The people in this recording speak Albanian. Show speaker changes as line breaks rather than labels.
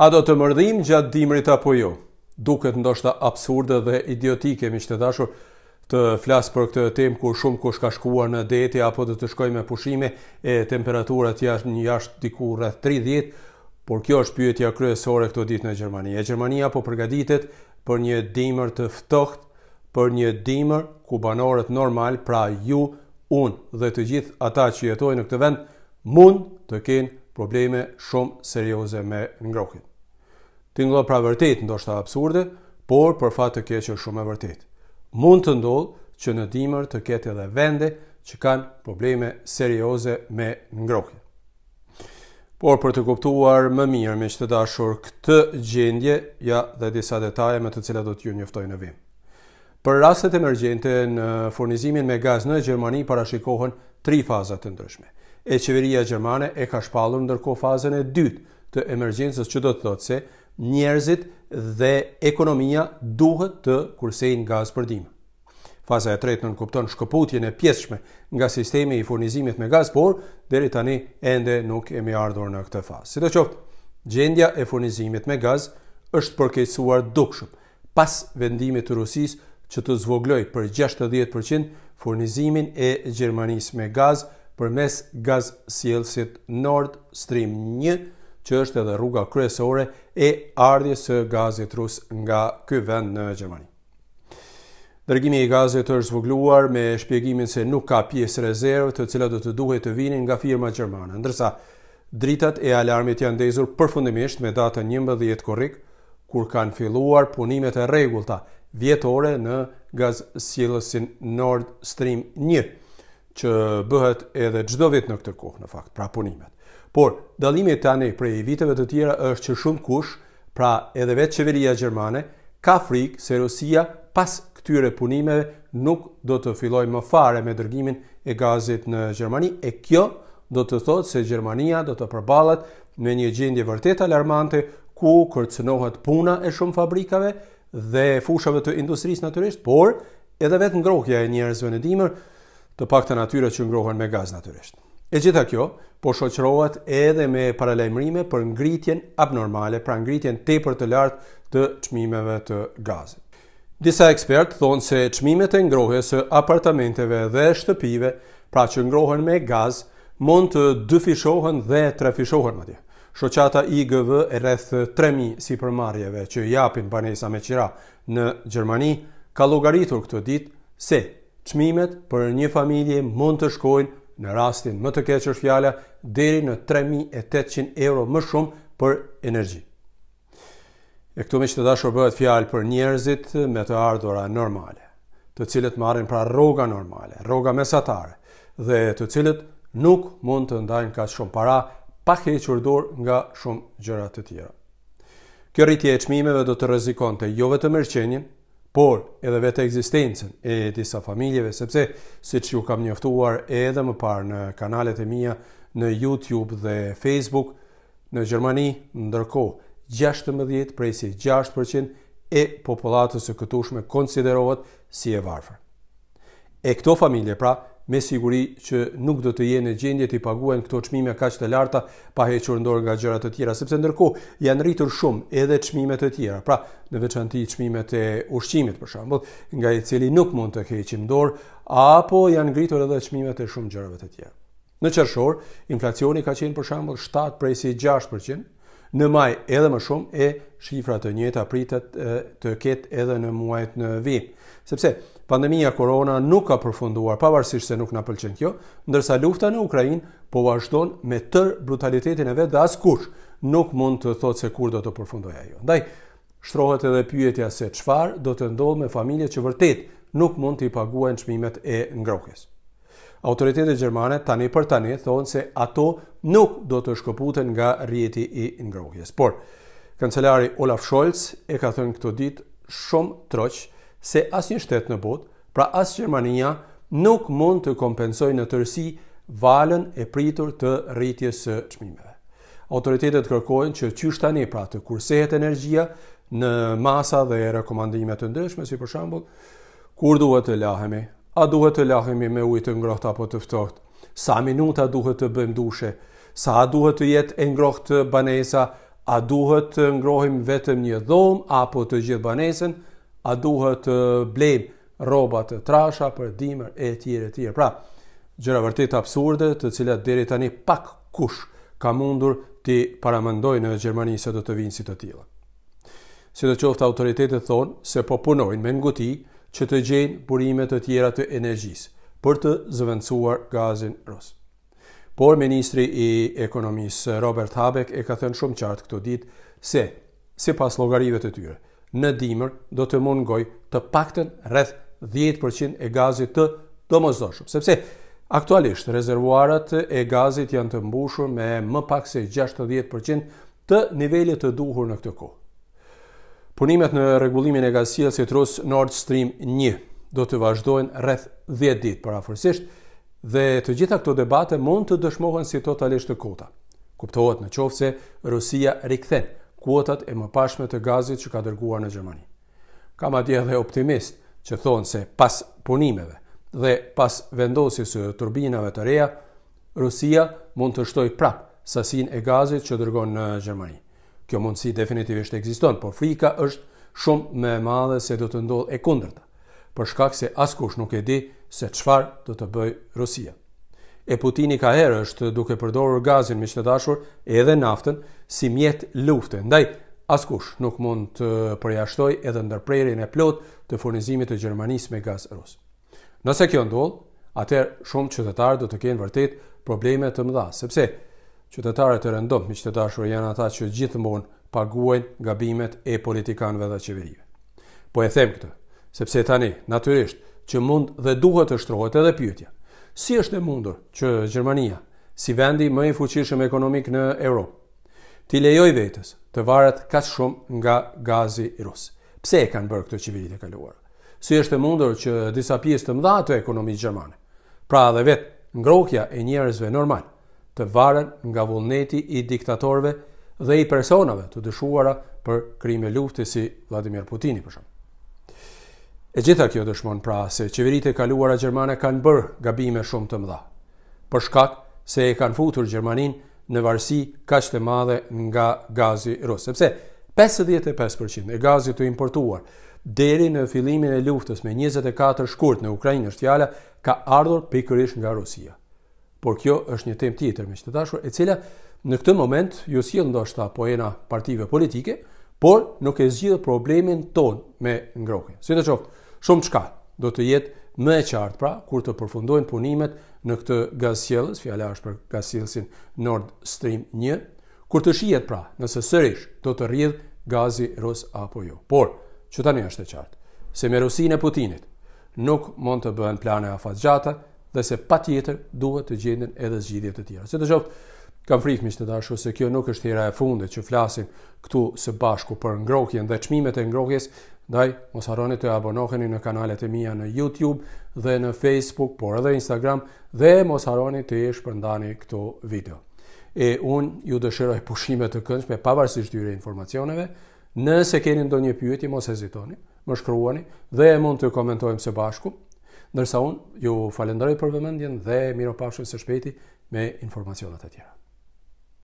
A do të mërdhim gjatë dimrit apo jo? Duket ndoshta absurde dhe idiotike, mi të dashur, të flas për këtë temë kur shumë kush ka shkuar në deti apo do të shkojë me pushime e temperaturat jashtë një jashtë diku rreth 30, por kjo është pyetja kryesore këto ditë në Gjermani. E Gjermania po përgatitet për një dimër të ftohtë, për një dimër ku banorët normal, pra ju, unë dhe të gjithë ata që jetojnë në këtë vend, mund të kenë probleme shumë serioze me ngrohtë pingëllon pra vërtet, ndoshta absurde, por për fat të keq është shumë e vërtet. Mund të ndodh që në dimër të ketë edhe vende që kanë probleme serioze me ngrohtë. Por për të kuptuar më mirë me të dashur këtë gjendje, ja dhe disa detaje me të cilat do t'ju njoftoj në vim. Për rastet emergjente në furnizimin me gaz në Gjermani parashikohen tri faza të ndryshme. E qeveria gjermane e ka shpallur ndërkohë fazën e dytë të emergjencës që do të thotë se njerëzit dhe ekonomia duhet të kursejnë gaz për dim. Faza e tretë nën kupton shkëputjen e pjesëshme nga sistemi i furnizimit me gaz, por deri tani ende nuk e mi ardhur në këtë fazë. Sidoqoftë, gjendja e furnizimit me gaz është përkeqësuar dukshëm pas vendimit të Rusisë që të zvogloj për 60% furnizimin e Gjermanisë me gaz përmes gaz sjellësit Nord Stream që është edhe rruga kryesore e ardhjes së gazit rus nga ky vend në Gjermani. Dërgimi i gazit është zhvogluar me shpjegimin se nuk ka pjesë rezervë të cilat do të duhet të vinin nga firma gjermane, ndërsa dritat e alarmit janë ndezur përfundimisht me datën 11 korrik, kur kanë filluar punimet e rregullta vjetore në gaz Nord Stream 1 që bëhet edhe çdo vit në këtë kohë në fakt, pra punimet. Por dallimi tani prej viteve të tjera është që shumë kush, pra edhe vetë qeveria gjermane ka frikë se Rusia pas këtyre punimeve nuk do të fillojë më fare me dërgimin e gazit në Gjermani e kjo do të thotë se Gjermania do të përballet në një gjendje vërtet alarmante ku kërcënohet puna e shumë fabrikave dhe fushave të industrisë naturisht, por edhe vetë ngrohja e njerëzve në dimër, të pak të natyre që ngrohen me gaz natyresht. E gjitha kjo po shoqërohet edhe me paralajmrime për ngritjen abnormale, pra ngritjen tepër të lartë të çmimeve të gazit. Disa ekspertë thonë se çmimet e ngrohjes së apartamenteve dhe shtëpive, pra që ngrohen me gaz, mund të dyfishohen dhe trefishohen tje. Shoqata IGV e rreth 3000 sipërmarrjeve që japin banesa me qira në Gjermani ka llogaritur këtë ditë se Çmimet për një familje mund të shkojnë në rastin më të keq është fjala deri në 3800 euro më shumë për energji. E këtu me që të dashur bëhet fjalë për njerëzit me të ardhura normale, të cilët marrin pra rroga normale, rroga mesatare dhe të cilët nuk mund të ndajnë kaq shumë para pa hequr dorë nga shumë gjëra të tjera. Kjo rritje e çmimeve do të rrezikonte jo vetëm mërqenjen, por edhe vetë ekzistencën e disa familjeve, sepse si që ju kam njoftuar edhe më parë në kanalet e mija në YouTube dhe Facebook në Gjermani, ndërko 16% prej si 6% e populatës e këtushme konsiderohet si e varfër. E këto familje pra, me siguri që nuk do të jenë në gjendje të i paguajnë këto çmime kaq të larta pa hequr dorë nga gjërat e tjera, sepse ndërkohë janë rritur shumë edhe çmimet e tjera. Pra, në veçanti çmimet e ushqimit për shembull, nga i cili nuk mund të heqim dorë, apo janë ngritur edhe çmimet e shumë gjërave të tjera. Në qershor, inflacioni ka qenë për shembull 7 prej 6%. Në maj edhe më shumë e shifra të njëta pritet të ketë edhe në muajt në vi. Sepse pandemija korona nuk ka përfunduar pavarësisht se nuk na pëlqen kjo, ndërsa lufta në Ukrainë po vazhdon me tër brutalitetin e vet dhe askush nuk mund të thotë se kur do të përfundojë ajo. Ndaj shtrohet edhe pyetja se çfarë do të ndodhë me familjet që vërtet nuk mund të i paguajnë çmimet e ngrohjes. Autoritetet gjermane tani për tani thonë se ato nuk do të shkëputen nga rjeti i ngrohjes. Por, kancelari Olaf Scholz e ka thënë këto ditë shumë troq se asnjë shtet në botë, pra as Gjermania nuk mund të kompensojë në tërësi valën e pritur të rritjes së çmimeve. Autoritetet kërkojnë që qysh pra të kursehet energjia në masa dhe rekomandime të ndryshme si për shembull kur duhet të lahemi, a duhet të lahemi me ujë të ngrohtë apo të ftohtë? Sa minuta duhet të bëjmë dushe? Sa a duhet të jetë e ngrohtë banesa? A duhet të ngrohim vetëm një dhomë apo të gjithë banesën? A duhet të blejmë rroba të trasha për dimër e etj e etj. Pra, gjëra vërtet absurde, të cilat deri tani pak kush ka mundur ti paramendoj në Gjermani se do të vinë si të tjela. Si të qoftë autoritetet thonë se po punojnë me nguti që të gjenë burime të tjera të energjisë për të zëvendësuar gazin rus. Por ministri i ekonomisë Robert Habeck e ka thënë shumë qartë këtë ditë se sipas llogarive të tyre, në dimër do të mungoj të paktën rreth 10% e gazit të domosdoshëm, sepse aktualisht rezervuarat e gazit janë të mbushur me më pak se 60% të nivellit të duhur në këtë kohë. Punimet në rregullimin e gazit si Tros Nord Stream 1 do të vazhdojnë rreth 10 ditë paraforsisht dhe të gjitha këto debate mund të dëshmohen si totalisht të kota. Kuptohet në qoftë se Rusia rikthen kuotat e mëparshme të gazit që ka dërguar në Gjermani. Kam madje edhe optimist që thonë se pas punimeve dhe pas vendosjes së turbinave të reja, Rusia mund të shtojë prap sasinë e gazit që dërgon në Gjermani. Kjo mundësi definitivisht ekziston, por frika është shumë më e madhe se do të ndodhë e kundërta, për shkak se askush nuk e di se çfarë do të bëjë Rusia. E Putini ka herë është duke përdorur gazin me të dashur edhe naftën si mjet lufte. Ndaj askush nuk mund të përjashtoj edhe ndërprerjen e plot të furnizimit të Gjermanisë me gaz rus. Nëse kjo ndodh, atëherë shumë qytetarë do të kenë vërtet probleme të mëdha, sepse Qytetarët e rëndom, miqë të dashur, janë ata që gjithmonë paguajnë gabimet e politikanëve dhe qeverive. Po e them këtë, sepse tani, natyrisht, që mund dhe duhet të shtrohet edhe pyetja. Si është e mundur që Gjermania, si vendi më i fuqishëm ekonomik në Europë, ti lejoj vetës të varet kaq shumë nga gazi i rusë. Pse e kanë bërë këtë qeveritë e kaluar? Si është e mundur që disa pjesë të mëdha të ekonomisë gjermane, pra edhe vetë ngrohja e njerëzve normalë, të varen nga vullneti i diktatorëve dhe i personave të dëshuara për krime lufte si Vladimir Putini për shemb. E gjitha kjo dëshmon pra se qeveritë e kaluara gjermane kanë bërë gabime shumë të mëdha. Për shkak se e kanë futur Gjermaninë në varsi kaq të madhe nga gazi rus. Sepse 55% e gazit të importuar deri në fillimin e luftës me 24 shkurt në Ukrainë është fjala ka ardhur pikërisht nga Rusia por kjo është një temë tjetër me të dashur, e cila në këtë moment ju sjell ndoshta po ena partive politike, por nuk e zgjidh problemin ton me ngrohtë. Si të qoftë, shumë çka do të jetë më e qartë pra kur të përfundojnë punimet në këtë gazjellës, fjala është për gazjellsin Nord Stream 1, kur të shihet pra nëse sërish do të rrjedh gazi rus apo jo. Por, që tani është e qartë, se me Rusinë e Putinit nuk mund të bëhen plane afatgjata, dhe se pa tjetër duhet të gjendin edhe zgjidhjet të tjera. Se të gjoftë, kam frikë mishë të dashu se kjo nuk është tjera e funde që flasim këtu së bashku për ngrokjen dhe qmimet e ngrokjes, daj, mos haroni të abonoheni në kanalet e mija në YouTube dhe në Facebook, por edhe Instagram, dhe mos haroni të jesh përndani këtu video. E unë ju dëshiroj pushime të këndshme, pavarësisht tyre informacioneve, nëse keni ndonjë pyetje, mos hezitoni, më shkruani dhe mund të komentojmë së bashku, Ndërsa unë ju falendroj për vëmendjen dhe miropafshim së shpeti me informacionat e tjera.